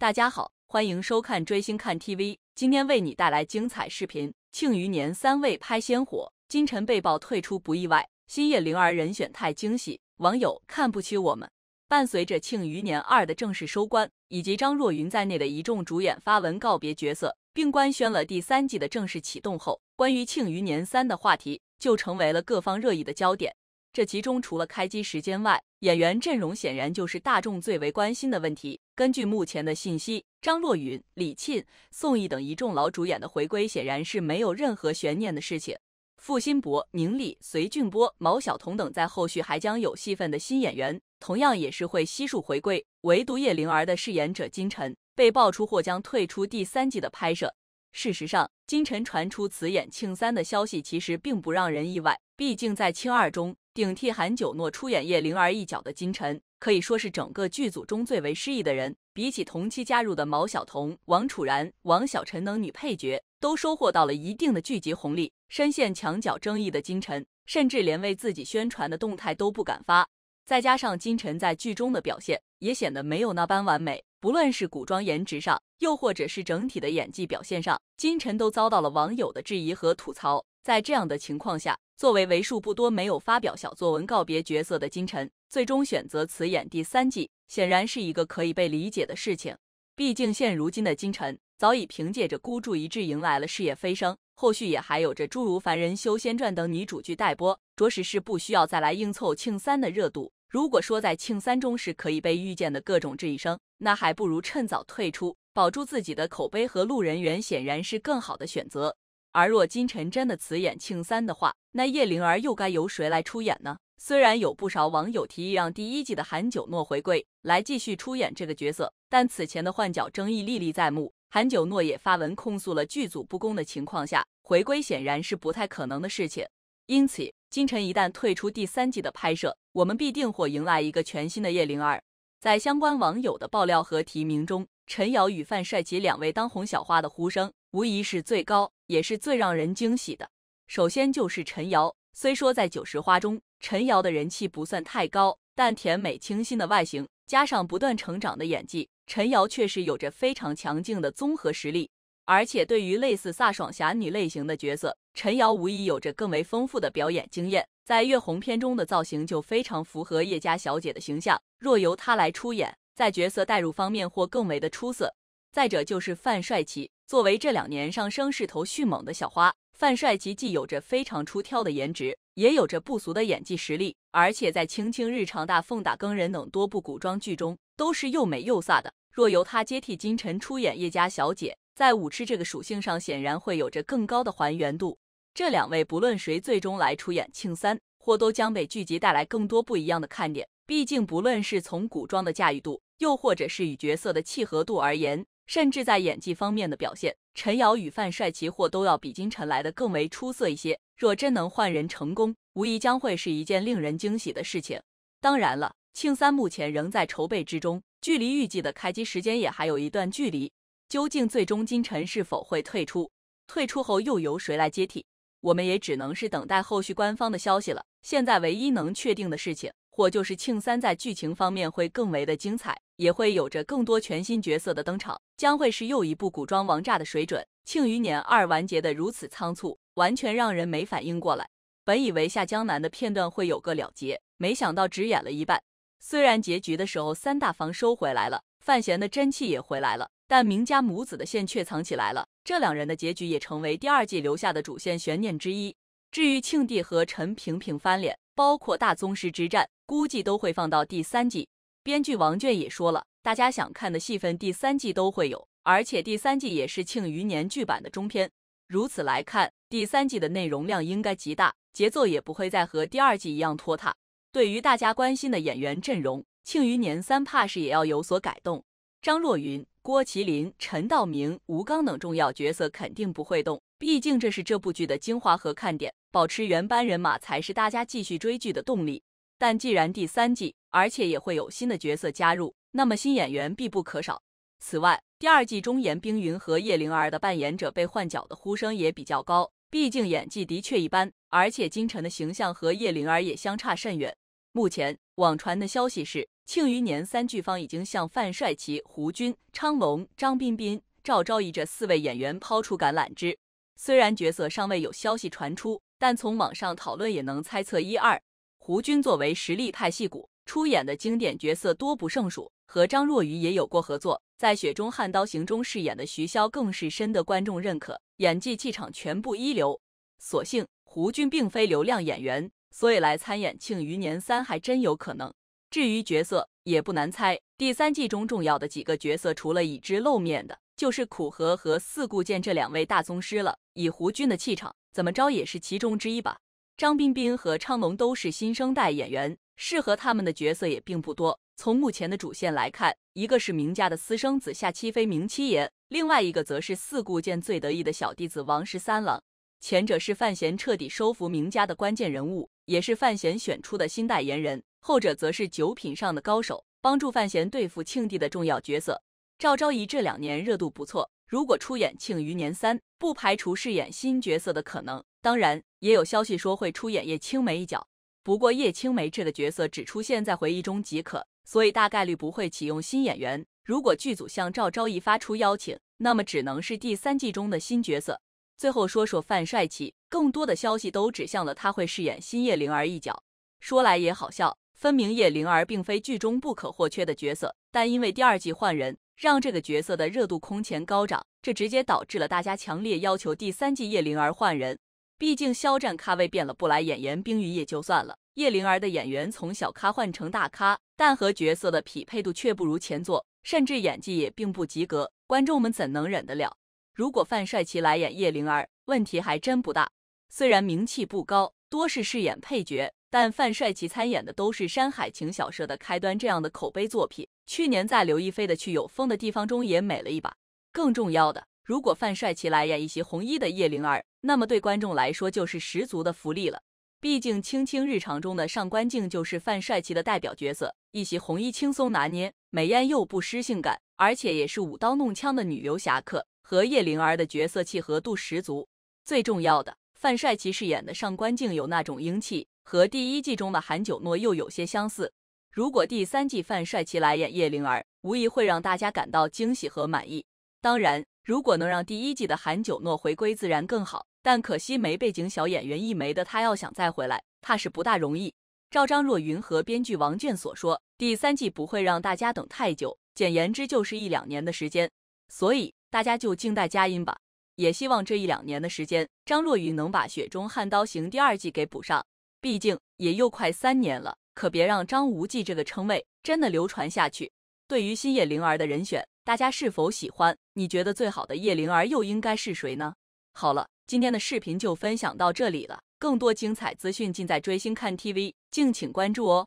大家好，欢迎收看追星看 TV，今天为你带来精彩视频。《庆余年》三位拍仙火，金晨被曝退出不意外，新叶灵儿人选太惊喜，网友看不起我们。伴随着《庆余年二》的正式收官，以及张若昀在内的一众主演发文告别角色，并官宣了第三季的正式启动后，关于《庆余年三》的话题就成为了各方热议的焦点。这其中除了开机时间外，演员阵容显然就是大众最为关心的问题。根据目前的信息，张若昀、李沁、宋轶等一众老主演的回归显然是没有任何悬念的事情。傅辛博、宁理、隋俊波、毛晓彤等在后续还将有戏份的新演员，同样也是会悉数回归。唯独叶灵儿的饰演者金晨被爆出或将退出第三季的拍摄。事实上，金晨传出辞演庆三的消息其实并不让人意外，毕竟在庆二中。顶替韩九诺出演叶灵儿一角的金晨，可以说是整个剧组中最为失意的人。比起同期加入的毛晓彤、王楚然、王小晨等女配角，都收获到了一定的剧集红利。深陷墙角争议的金晨，甚至连为自己宣传的动态都不敢发。再加上金晨在剧中的表现，也显得没有那般完美。不论是古装颜值上，又或者是整体的演技表现上，金晨都遭到了网友的质疑和吐槽。在这样的情况下，作为为数不多没有发表小作文告别角色的金晨，最终选择辞演第三季，显然是一个可以被理解的事情。毕竟现如今的金晨早已凭借着孤注一掷迎来了事业飞升，后续也还有着诸如《凡人修仙传》等女主剧待播，着实是不需要再来硬凑庆三的热度。如果说在庆三中是可以被预见的各种质疑声，那还不如趁早退出，保住自己的口碑和路人缘，显然是更好的选择。而若金晨真的辞演庆三的话，那叶灵儿又该由谁来出演呢？虽然有不少网友提议让第一季的韩九诺回归来继续出演这个角色，但此前的换角争议历历在目，韩九诺也发文控诉了剧组不公的情况下，回归显然是不太可能的事情。因此，金晨一旦退出第三季的拍摄，我们必定会迎来一个全新的叶灵儿。在相关网友的爆料和提名中，陈瑶与范帅奇两位当红小花的呼声无疑是最高，也是最让人惊喜的。首先就是陈瑶，虽说在《九十花》中，陈瑶的人气不算太高，但甜美清新的外形加上不断成长的演技，陈瑶确实有着非常强劲的综合实力。而且对于类似飒爽侠女类型的角色，陈瑶无疑有着更为丰富的表演经验。在《月红》片中的造型就非常符合叶家小姐的形象，若由她来出演，在角色代入方面或更为的出色。再者就是范帅奇，作为这两年上升势头迅猛的小花。范帅旗既有着非常出挑的颜值，也有着不俗的演技实力，而且在《青青日常》《大奉打更人》等多部古装剧中都是又美又飒的。若由他接替金晨出演叶家小姐，在舞痴这个属性上，显然会有着更高的还原度。这两位不论谁最终来出演庆三，或都将给剧集带来更多不一样的看点。毕竟，不论是从古装的驾驭度，又或者是与角色的契合度而言，甚至在演技方面的表现，陈瑶与范帅奇或都要比金晨来的更为出色一些。若真能换人成功，无疑将会是一件令人惊喜的事情。当然了，庆三目前仍在筹备之中，距离预计的开机时间也还有一段距离。究竟最终金晨是否会退出？退出后又由谁来接替？我们也只能是等待后续官方的消息了。现在唯一能确定的事情，或就是庆三在剧情方面会更为的精彩。也会有着更多全新角色的登场，将会是又一部古装王炸的水准。庆余年二完结的如此仓促，完全让人没反应过来。本以为下江南的片段会有个了结，没想到只演了一半。虽然结局的时候三大房收回来了，范闲的真气也回来了，但明家母子的线却藏起来了。这两人的结局也成为第二季留下的主线悬念之一。至于庆帝和陈萍萍翻脸，包括大宗师之战，估计都会放到第三季。编剧王倦也说了，大家想看的戏份第三季都会有，而且第三季也是庆余年剧版的中篇。如此来看，第三季的内容量应该极大，节奏也不会再和第二季一样拖沓。对于大家关心的演员阵容，《庆余年三》怕是也要有所改动。张若昀、郭麒麟、陈道明、吴刚等重要角色肯定不会动，毕竟这是这部剧的精华和看点，保持原班人马才是大家继续追剧的动力。但既然第三季，而且也会有新的角色加入，那么新演员必不可少。此外，第二季中严冰云和叶灵儿的扮演者被换角的呼声也比较高，毕竟演技的确一般，而且金晨的形象和叶灵儿也相差甚远。目前网传的消息是，庆余年三剧方已经向范帅奇、胡军、昌龙、张彬彬、赵昭仪这四位演员抛出橄榄枝。虽然角色尚未有消息传出，但从网上讨论也能猜测一二。胡军作为实力派戏骨。出演的经典角色多不胜数，和张若昀也有过合作，在《雪中悍刀行》中饰演的徐骁更是深得观众认可，演技气场全部一流。所幸胡军并非流量演员，所以来参演《庆余年三》还真有可能。至于角色，也不难猜，第三季中重要的几个角色，除了已知露面的，就是苦荷和四顾剑这两位大宗师了。以胡军的气场，怎么着也是其中之一吧。张彬彬和昌隆都是新生代演员。适合他们的角色也并不多。从目前的主线来看，一个是明家的私生子夏七妃明七爷，另外一个则是四顾剑最得意的小弟子王十三郎。前者是范闲彻底收服明家的关键人物，也是范闲选出的新代言人；后者则是九品上的高手，帮助范闲对付庆帝的重要角色。赵昭仪这两年热度不错，如果出演《庆余年三》，不排除饰演新角色的可能。当然，也有消息说会出演叶青梅一角。不过叶青梅这个角色只出现在回忆中即可，所以大概率不会启用新演员。如果剧组向赵昭仪发出邀请，那么只能是第三季中的新角色。最后说说范帅气，更多的消息都指向了他会饰演新叶灵儿一角。说来也好笑，分明叶灵儿并非剧中不可或缺的角色，但因为第二季换人，让这个角色的热度空前高涨，这直接导致了大家强烈要求第三季叶灵儿换人。毕竟肖战咖位变了不来演言冰雨也就算了，叶灵儿的演员从小咖换成大咖，但和角色的匹配度却不如前作，甚至演技也并不及格，观众们怎能忍得了？如果范帅奇来演叶灵儿，问题还真不大。虽然名气不高，多是饰演配角，但范帅奇参演的都是《山海情》小说的开端这样的口碑作品，去年在刘亦菲的《去有风的地方》中也美了一把。更重要的。如果范帅奇来演一袭红衣的叶灵儿，那么对观众来说就是十足的福利了。毕竟《青青日常》中的上官静就是范帅奇的代表角色，一袭红衣轻松拿捏，美艳又不失性感，而且也是舞刀弄枪的女游侠客，和叶灵儿的角色契合度十足。最重要的，范帅奇饰演的上官静有那种英气，和第一季中的韩九诺又有些相似。如果第三季范帅奇来演叶灵儿，无疑会让大家感到惊喜和满意。当然。如果能让第一季的韩九诺回归，自然更好。但可惜没背景小演员一枚的他，要想再回来，怕是不大容易。照张若昀和编剧王倦所说，第三季不会让大家等太久，简言之就是一两年的时间。所以大家就静待佳音吧。也希望这一两年的时间，张若昀能把《雪中悍刀行》第二季给补上，毕竟也又快三年了，可别让“张无忌”这个称谓真的流传下去。对于新野灵儿的人选，大家是否喜欢？你觉得最好的叶灵儿又应该是谁呢？好了，今天的视频就分享到这里了。更多精彩资讯尽在追星看 TV，敬请关注哦。